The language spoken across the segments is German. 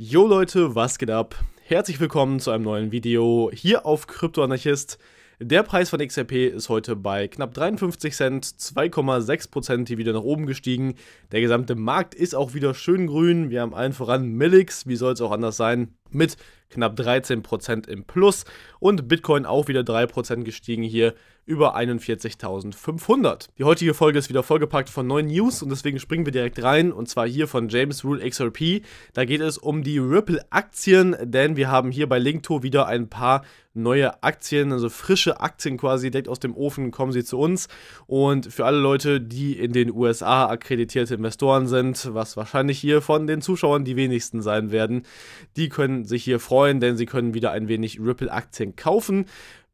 Jo Leute, was geht ab? Herzlich willkommen zu einem neuen Video hier auf Kryptoanarchist. Der Preis von XRP ist heute bei knapp 53 Cent, 2,6% hier wieder nach oben gestiegen. Der gesamte Markt ist auch wieder schön grün. Wir haben allen voran Millix, wie soll es auch anders sein, mit knapp 13% im Plus und Bitcoin auch wieder 3% gestiegen hier über 41.500. Die heutige Folge ist wieder vollgepackt von neuen News und deswegen springen wir direkt rein und zwar hier von James Rule XRP. Da geht es um die Ripple-Aktien, denn wir haben hier bei Linkto wieder ein paar neue Aktien, also frische Aktien quasi direkt aus dem Ofen kommen sie zu uns. Und für alle Leute, die in den USA akkreditierte Investoren sind, was wahrscheinlich hier von den Zuschauern die wenigsten sein werden, die können sich hier freuen freuen, denn sie können wieder ein wenig Ripple-Aktien kaufen.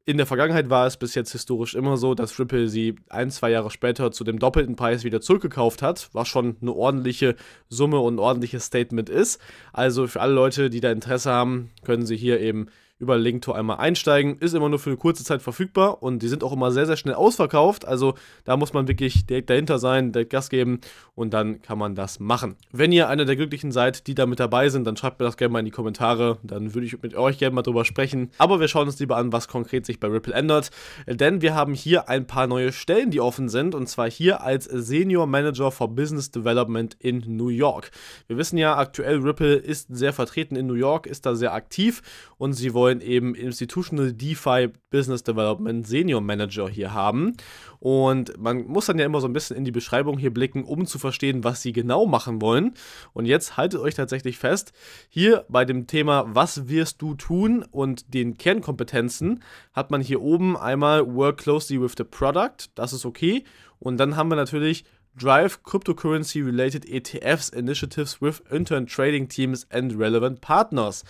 In der Vergangenheit war es bis jetzt historisch immer so, dass Ripple sie ein, zwei Jahre später zu dem doppelten Preis wieder zurückgekauft hat, was schon eine ordentliche Summe und ein ordentliches Statement ist. Also für alle Leute, die da Interesse haben, können sie hier eben über Link einmal einsteigen. Ist immer nur für eine kurze Zeit verfügbar und die sind auch immer sehr, sehr schnell ausverkauft. Also da muss man wirklich direkt dahinter sein, direkt Gas geben und dann kann man das machen. Wenn ihr einer der Glücklichen seid, die da mit dabei sind, dann schreibt mir das gerne mal in die Kommentare. Dann würde ich mit euch gerne mal drüber sprechen. Aber wir schauen uns lieber an, was konkret sich bei Ripple ändert. Denn wir haben hier ein paar neue Stellen, die offen sind. Und zwar hier als Senior Manager for Business Development in New York. Wir wissen ja aktuell, Ripple ist sehr vertreten in New York, ist da sehr aktiv und sie wollen wollen eben Institutional DeFi Business Development Senior Manager hier haben. Und man muss dann ja immer so ein bisschen in die Beschreibung hier blicken, um zu verstehen, was sie genau machen wollen. Und jetzt haltet euch tatsächlich fest, hier bei dem Thema, was wirst du tun und den Kernkompetenzen, hat man hier oben einmal Work closely with the product, das ist okay. Und dann haben wir natürlich drive cryptocurrency related ETFs initiatives with intern trading teams and relevant partners.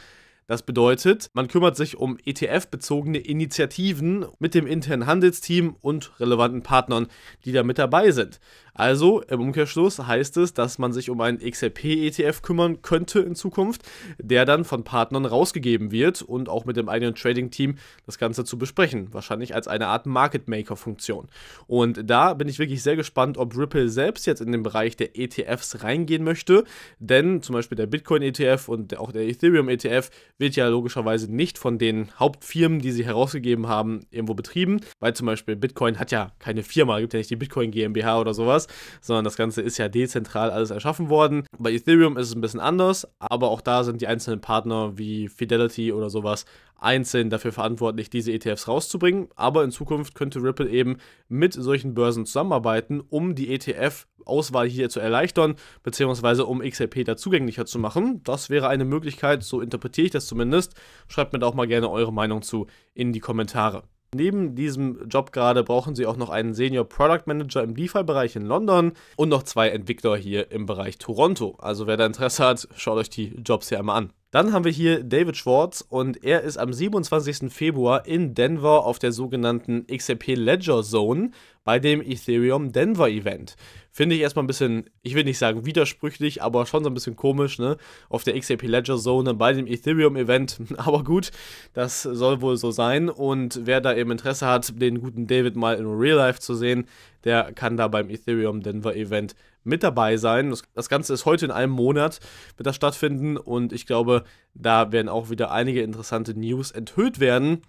Das bedeutet, man kümmert sich um ETF-bezogene Initiativen mit dem internen Handelsteam und relevanten Partnern, die da mit dabei sind. Also im Umkehrschluss heißt es, dass man sich um einen XRP-ETF kümmern könnte in Zukunft, der dann von Partnern rausgegeben wird und auch mit dem eigenen Trading-Team das Ganze zu besprechen. Wahrscheinlich als eine Art Market Maker-Funktion. Und da bin ich wirklich sehr gespannt, ob Ripple selbst jetzt in den Bereich der ETFs reingehen möchte, denn zum Beispiel der Bitcoin-ETF und auch der Ethereum-ETF wird ja logischerweise nicht von den Hauptfirmen, die sie herausgegeben haben, irgendwo betrieben, weil zum Beispiel Bitcoin hat ja keine Firma, gibt ja nicht die Bitcoin GmbH oder sowas, sondern das Ganze ist ja dezentral alles erschaffen worden. Bei Ethereum ist es ein bisschen anders, aber auch da sind die einzelnen Partner wie Fidelity oder sowas einzeln dafür verantwortlich, diese ETFs rauszubringen. Aber in Zukunft könnte Ripple eben mit solchen Börsen zusammenarbeiten, um die ETF-Auswahl hier zu erleichtern, beziehungsweise um XRP da zugänglicher zu machen. Das wäre eine Möglichkeit, so interpretiere ich das zumindest. Schreibt mir da auch mal gerne eure Meinung zu in die Kommentare. Neben diesem Job gerade brauchen sie auch noch einen Senior Product Manager im DeFi-Bereich in London und noch zwei Entwickler hier im Bereich Toronto. Also wer da Interesse hat, schaut euch die Jobs hier einmal an. Dann haben wir hier David Schwartz und er ist am 27. Februar in Denver auf der sogenannten XRP Ledger Zone bei dem Ethereum Denver Event. Finde ich erstmal ein bisschen, ich will nicht sagen widersprüchlich, aber schon so ein bisschen komisch, ne? Auf der XAP Ledger Zone bei dem Ethereum-Event. Aber gut, das soll wohl so sein. Und wer da eben Interesse hat, den guten David mal in Real Life zu sehen, der kann da beim Ethereum Denver Event mit dabei sein. Das, das, Ganze ist heute in einem Monat, wird das stattfinden und ich glaube, da werden auch wieder einige interessante News enthüllt werden.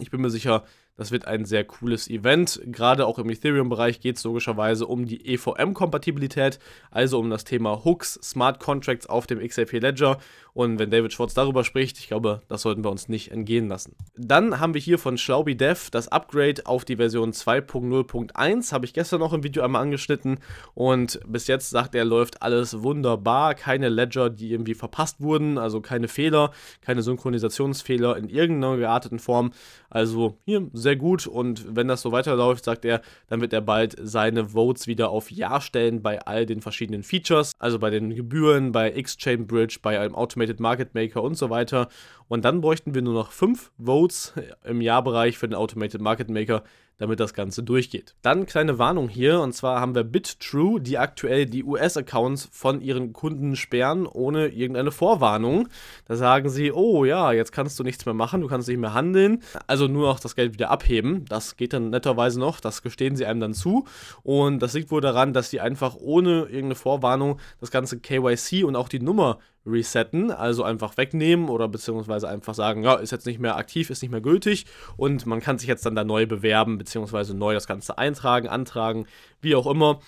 Ich bin mir sicher, das wird ein sehr cooles Event. Gerade auch im Ethereum-Bereich geht es logischerweise um die EVM-Kompatibilität, also um das Thema Hooks, Smart Contracts auf dem XRP Ledger. Und wenn David Schwartz darüber spricht, ich glaube, das sollten wir uns nicht entgehen lassen. Dann haben wir hier von Schlaubi Dev das Upgrade auf die Version 2.0.1. Habe ich gestern noch im Video einmal angeschnitten. Und bis jetzt sagt er, läuft alles wunderbar. Keine Ledger, die irgendwie verpasst wurden, also keine Fehler, keine Synchronisationsfehler in irgendeiner gearteten Form. Also hier sehr sehr gut und wenn das so weiterläuft, sagt er, dann wird er bald seine Votes wieder auf Ja stellen bei all den verschiedenen Features, also bei den Gebühren, bei Exchange Bridge, bei einem Automated Market Maker und so weiter. Und dann bräuchten wir nur noch fünf Votes im Jahrbereich für den Automated Market Maker, damit das Ganze durchgeht. Dann kleine Warnung hier, und zwar haben wir BitTrue, die aktuell die US-Accounts von ihren Kunden sperren, ohne irgendeine Vorwarnung. Da sagen sie, oh ja, jetzt kannst du nichts mehr machen, du kannst nicht mehr handeln, also nur noch das Geld wieder abheben. Das geht dann netterweise noch, das gestehen sie einem dann zu. Und das liegt wohl daran, dass sie einfach ohne irgendeine Vorwarnung das ganze KYC und auch die Nummer resetten, also einfach wegnehmen oder beziehungsweise einfach sagen, ja, ist jetzt nicht mehr aktiv, ist nicht mehr gültig und man kann sich jetzt dann da neu bewerben, beziehungsweise neu das Ganze eintragen, antragen, wie auch immer.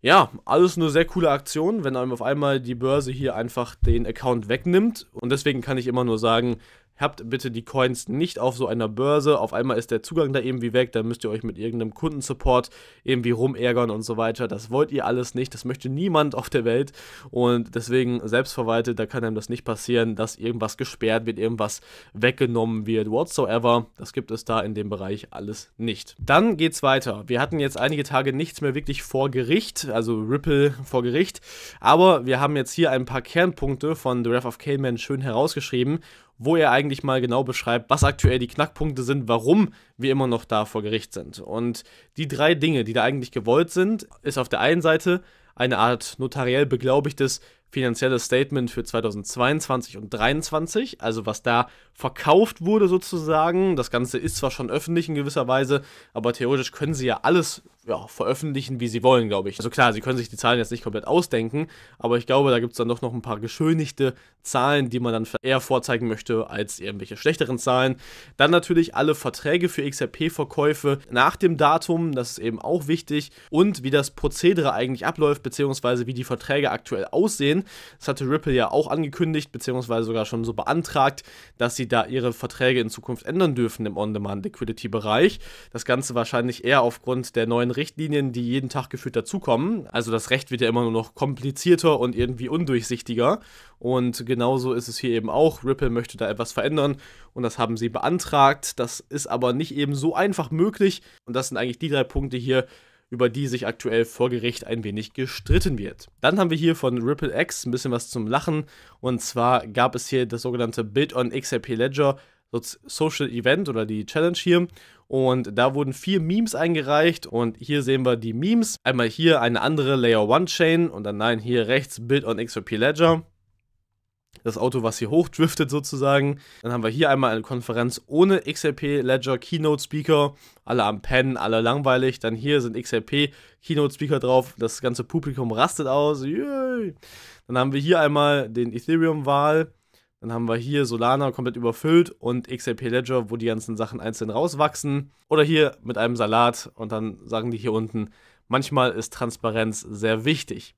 Ja, alles eine sehr coole Aktion, wenn einem auf einmal die Börse hier einfach den Account wegnimmt und deswegen kann ich immer nur sagen, habt bitte die Coins nicht auf so einer Börse. Auf einmal ist der Zugang da irgendwie weg, dann müsst ihr euch mit irgendeinem Kundensupport irgendwie rumärgern und so weiter. Das wollt ihr alles nicht, das möchte niemand auf der Welt und deswegen selbstverwaltet, da kann einem das nicht passieren, dass irgendwas gesperrt wird, irgendwas weggenommen wird, whatsoever. Das gibt es da in dem Bereich alles nicht. Dann geht's weiter. Wir hatten jetzt einige Tage nichts mehr wirklich vor Gericht, also Ripple vor Gericht, aber wir haben jetzt hier ein paar Kernpunkte von The Wrath of Cayman schön herausgeschrieben wo er eigentlich mal genau beschreibt, was aktuell die Knackpunkte sind, warum wir immer noch da vor Gericht sind. Und die drei Dinge, die da eigentlich gewollt sind, ist auf der einen Seite eine Art notariell beglaubigtes finanzielles Statement für 2022 und 2023, also was da verkauft wurde sozusagen. Das Ganze ist zwar schon öffentlich in gewisser Weise, aber theoretisch können sie ja alles ja, veröffentlichen, wie sie wollen, glaube ich. Also klar, sie können sich die Zahlen jetzt nicht komplett ausdenken, aber ich glaube, da gibt es dann doch noch ein paar geschönigte Zahlen, die man dann eher vorzeigen möchte als irgendwelche schlechteren Zahlen. Dann natürlich alle Verträge für XRP-Verkäufe nach dem Datum, das ist eben auch wichtig, und wie das Prozedere eigentlich abläuft, beziehungsweise wie die Verträge aktuell aussehen. Das hatte Ripple ja auch angekündigt, beziehungsweise sogar schon so beantragt, dass sie da ihre Verträge in Zukunft ändern dürfen im On-Demand-Liquidity-Bereich. Das Ganze wahrscheinlich eher aufgrund der neuen Richtlinien, die jeden Tag gefühlt dazukommen. Also das Recht wird ja immer nur noch komplizierter und irgendwie undurchsichtiger. Und genauso ist es hier eben auch. Ripple möchte da etwas verändern und das haben sie beantragt. Das ist aber nicht eben so einfach möglich. Und das sind eigentlich die drei Punkte hier, über die sich aktuell vor Gericht ein wenig gestritten wird. Dann haben wir hier von Ripple X ein bisschen was zum Lachen. Und zwar gab es hier das sogenannte Bid on XRP Ledger Social Event oder die Challenge hier. Und da wurden vier Memes eingereicht und hier sehen wir die Memes. Einmal hier eine andere Layer 1 Chain und dann nein, hier rechts Bid on XRP Ledger das Auto, was hier hochdriftet sozusagen. Dann haben wir hier einmal eine Konferenz ohne XLP Ledger Keynote Speaker, alle am Pennen, alle langweilig. Dann hier sind XLP Keynote Speaker drauf, das ganze Publikum rastet aus. Yay. Dann haben wir hier einmal den Ethereum Wahl. Dann haben wir hier Solana komplett überfüllt und XLP Ledger, wo die ganzen Sachen einzeln rauswachsen. Oder hier mit einem Salat und dann sagen die hier unten, manchmal ist Transparenz sehr wichtig.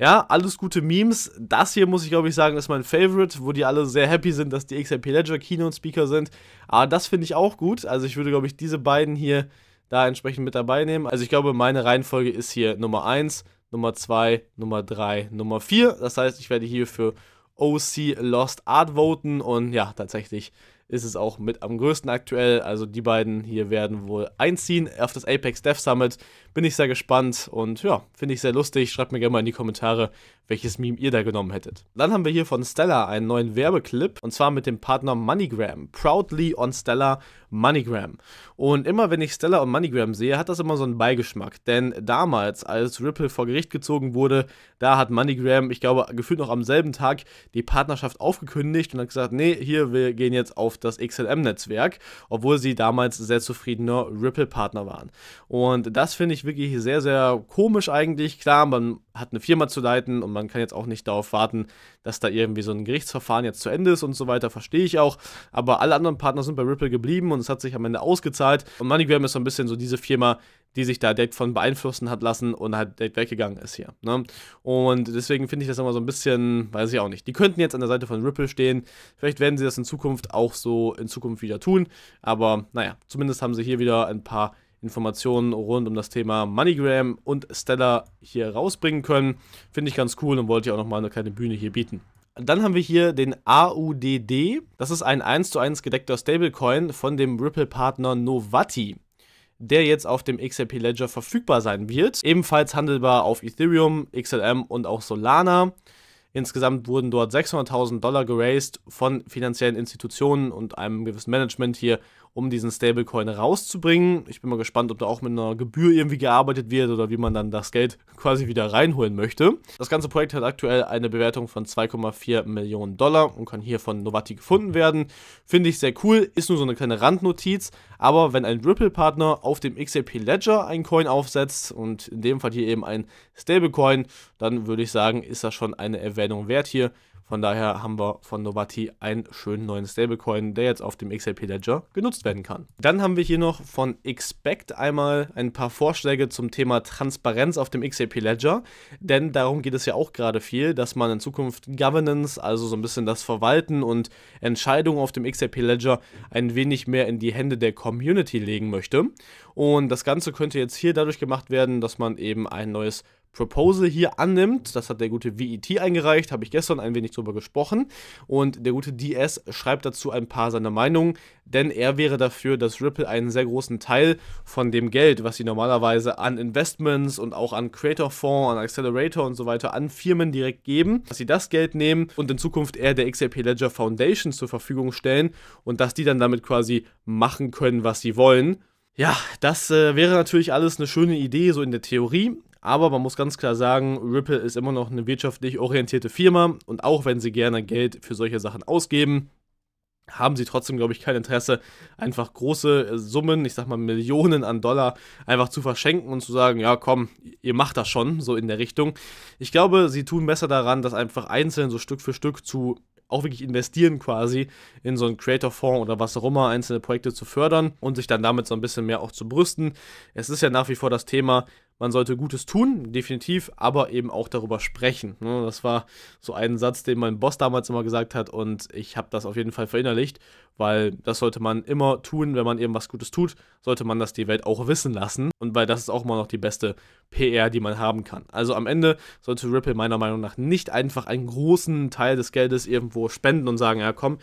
Ja, alles gute Memes. Das hier muss ich glaube ich sagen, ist mein Favorite, wo die alle sehr happy sind, dass die XRP Ledger Keynote Speaker sind. Aber ah, das finde ich auch gut. Also ich würde glaube ich diese beiden hier da entsprechend mit dabei nehmen. Also ich glaube, meine Reihenfolge ist hier Nummer 1, Nummer 2, Nummer 3, Nummer 4. Das heißt, ich werde hier für OC Lost Art voten und ja, tatsächlich ist es auch mit am größten aktuell. Also die beiden hier werden wohl einziehen auf das Apex Dev Summit bin ich sehr gespannt und ja, finde ich sehr lustig. Schreibt mir gerne mal in die Kommentare, welches Meme ihr da genommen hättet. Dann haben wir hier von Stella einen neuen Werbeclip und zwar mit dem Partner MoneyGram. Proudly on Stella MoneyGram. Und immer wenn ich Stella und MoneyGram sehe, hat das immer so einen Beigeschmack. Denn damals, als Ripple vor Gericht gezogen wurde, da hat MoneyGram, ich glaube, gefühlt noch am selben Tag die Partnerschaft aufgekündigt und hat gesagt, nee, hier, wir gehen jetzt auf das XLM-Netzwerk, obwohl sie damals sehr zufriedener Ripple-Partner waren. Und das finde ich wirklich sehr, sehr komisch eigentlich. Klar, man hat eine Firma zu leiten und man kann jetzt auch nicht darauf warten, dass da irgendwie so ein Gerichtsverfahren jetzt zu Ende ist und so weiter, verstehe ich auch. Aber alle anderen Partner sind bei Ripple geblieben und es hat sich am Ende ausgezahlt. Und MoneyGram ist so ein bisschen so diese Firma, die sich da direkt von beeinflussen hat lassen und halt direkt weggegangen ist hier. Ne? Und deswegen finde ich das immer so ein bisschen, weiß ich auch nicht. Die könnten jetzt an der Seite von Ripple stehen. Vielleicht werden sie das in Zukunft auch so in Zukunft wieder tun. Aber naja, zumindest haben sie hier wieder ein paar Informationen rund um das Thema MoneyGram und Stellar hier rausbringen können. Finde ich ganz cool und wollte ja auch nochmal eine kleine Bühne hier bieten. Dann haben wir hier den AUDD. Das ist ein 1 zu 1 gedeckter Stablecoin von dem Ripple-Partner Novati der jetzt auf dem XRP Ledger verfügbar sein wird. Ebenfalls handelbar auf Ethereum, XLM und auch Solana. Insgesamt wurden dort 600.000 Dollar geraced von finanziellen Institutionen und einem gewissen Management hier, um diesen Stablecoin rauszubringen. Ich bin mal gespannt, ob da auch mit einer Gebühr irgendwie gearbeitet wird oder wie man dann das Geld quasi wieder reinholen möchte. Das ganze Projekt hat aktuell eine Bewertung von 2,4 Millionen Dollar und kann hier von Novati gefunden werden. Finde ich sehr cool, ist nur so eine kleine Randnotiz, aber wenn ein Ripple-Partner auf dem XRP Ledger einen Coin aufsetzt und in dem Fall hier eben ein Stablecoin, dann würde ich sagen, ist das schon eine Erwähnung wert hier von daher haben wir von Novati einen schönen neuen Stablecoin, der jetzt auf dem XRP Ledger genutzt werden kann. Dann haben wir hier noch von Expect einmal ein paar Vorschläge zum Thema Transparenz auf dem XRP Ledger, denn darum geht es ja auch gerade viel, dass man in Zukunft Governance, also so ein bisschen das Verwalten und Entscheidungen auf dem XRP Ledger ein wenig mehr in die Hände der Community legen möchte. Und das Ganze könnte jetzt hier dadurch gemacht werden, dass man eben ein neues Proposal hier annimmt. Das hat der gute VET eingereicht, habe ich gestern ein wenig drüber gesprochen. Und der gute DS schreibt dazu ein paar seiner Meinungen, denn er wäre dafür, dass Ripple einen sehr großen Teil von dem Geld, was sie normalerweise an Investments und auch an Creator-Fonds, an Accelerator und so weiter an Firmen direkt geben, dass sie das Geld nehmen und in Zukunft eher der XRP Ledger Foundation zur Verfügung stellen und dass die dann damit quasi machen können, was sie wollen. Ja, das äh, wäre natürlich alles eine schöne Idee, so in der Theorie. Aber man muss ganz klar sagen, Ripple ist immer noch eine wirtschaftlich orientierte Firma und auch wenn sie gerne Geld für solche Sachen ausgeben, haben sie trotzdem, glaube ich, kein Interesse, einfach große Summen, ich sag mal Millionen an Dollar, einfach zu verschenken und zu sagen, ja komm, ihr macht das schon, so in der Richtung. Ich glaube, sie tun besser daran, das einfach einzeln so Stück für Stück zu auch wirklich investieren quasi in so einen Creator-Fonds oder was auch immer, einzelne Projekte zu fördern und sich dann damit so ein bisschen mehr auch zu brüsten. Es ist ja nach wie vor das Thema, man sollte Gutes tun, definitiv, aber eben auch darüber sprechen. Ne? Das war so ein Satz, den mein Boss damals immer gesagt hat und ich habe das auf jeden Fall verinnerlicht, weil das sollte man immer tun, wenn man eben was Gutes tut, sollte man das die Welt auch wissen lassen und weil das ist auch immer noch die beste PR, die man haben kann. Also am Ende sollte Ripple meiner Meinung nach nicht einfach einen großen Teil des Geldes irgendwo spenden und sagen, ja komm,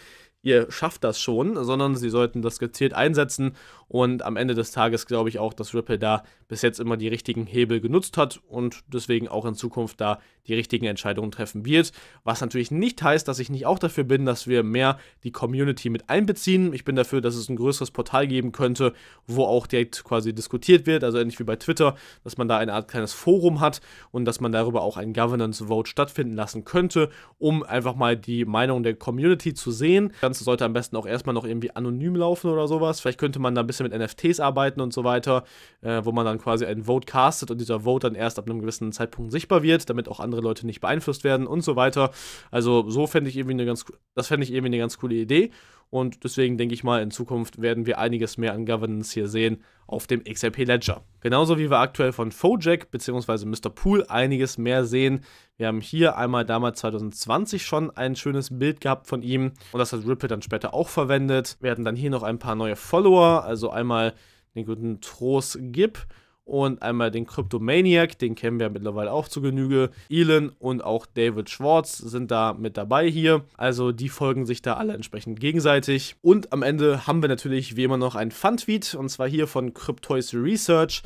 ihr schafft das schon, sondern sie sollten das gezielt einsetzen. Und am Ende des Tages glaube ich auch, dass Ripple da bis jetzt immer die richtigen Hebel genutzt hat und deswegen auch in Zukunft da die richtigen Entscheidungen treffen wird. Was natürlich nicht heißt, dass ich nicht auch dafür bin, dass wir mehr die Community mit einbeziehen. Ich bin dafür, dass es ein größeres Portal geben könnte, wo auch direkt quasi diskutiert wird, also ähnlich wie bei Twitter, dass man da eine Art kleines Forum hat und dass man darüber auch ein Governance Vote stattfinden lassen könnte, um einfach mal die Meinung der Community zu sehen. Ganz Ganze sollte am besten auch erstmal noch irgendwie anonym laufen oder sowas. Vielleicht könnte man da ein bisschen mit NFTs arbeiten und so weiter, äh, wo man dann quasi einen Vote castet und dieser Vote dann erst ab einem gewissen Zeitpunkt sichtbar wird, damit auch andere Leute nicht beeinflusst werden und so weiter. Also so fände ich irgendwie eine ganz, das fände ich irgendwie eine ganz coole Idee. Und deswegen denke ich mal, in Zukunft werden wir einiges mehr an Governance hier sehen auf dem XRP Ledger. Genauso wie wir aktuell von Fojack bzw. Mr. Pool einiges mehr sehen, wir haben hier einmal damals 2020 schon ein schönes Bild gehabt von ihm und das hat Ripple dann später auch verwendet. Wir hatten dann hier noch ein paar neue Follower, also einmal den guten Trost Gib und einmal den Cryptomaniac, den kennen wir mittlerweile auch zu Genüge. Elon und auch David Schwartz sind da mit dabei hier. Also die folgen sich da alle entsprechend gegenseitig. Und am Ende haben wir natürlich wie immer noch ein Fun-Tweet und zwar hier von Cryptoys Research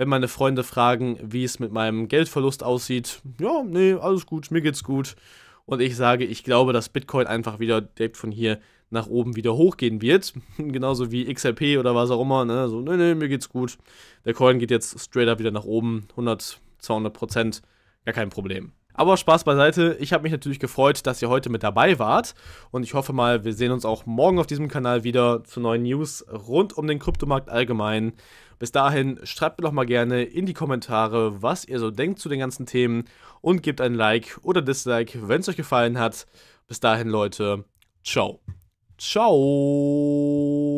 wenn meine Freunde fragen, wie es mit meinem Geldverlust aussieht, ja, nee, alles gut, mir geht's gut. Und ich sage, ich glaube, dass Bitcoin einfach wieder direkt von hier nach oben wieder hochgehen wird. Genauso wie XRP oder was auch immer. Ne? So, nee, nee, mir geht's gut. Der Coin geht jetzt straight up wieder nach oben. 100, 200 Prozent. Gar kein Problem. Aber Spaß beiseite, ich habe mich natürlich gefreut, dass ihr heute mit dabei wart und ich hoffe mal, wir sehen uns auch morgen auf diesem Kanal wieder zu neuen News rund um den Kryptomarkt allgemein. Bis dahin, schreibt mir doch mal gerne in die Kommentare, was ihr so denkt zu den ganzen Themen und gebt ein Like oder Dislike, wenn es euch gefallen hat. Bis dahin, Leute, ciao. Ciao.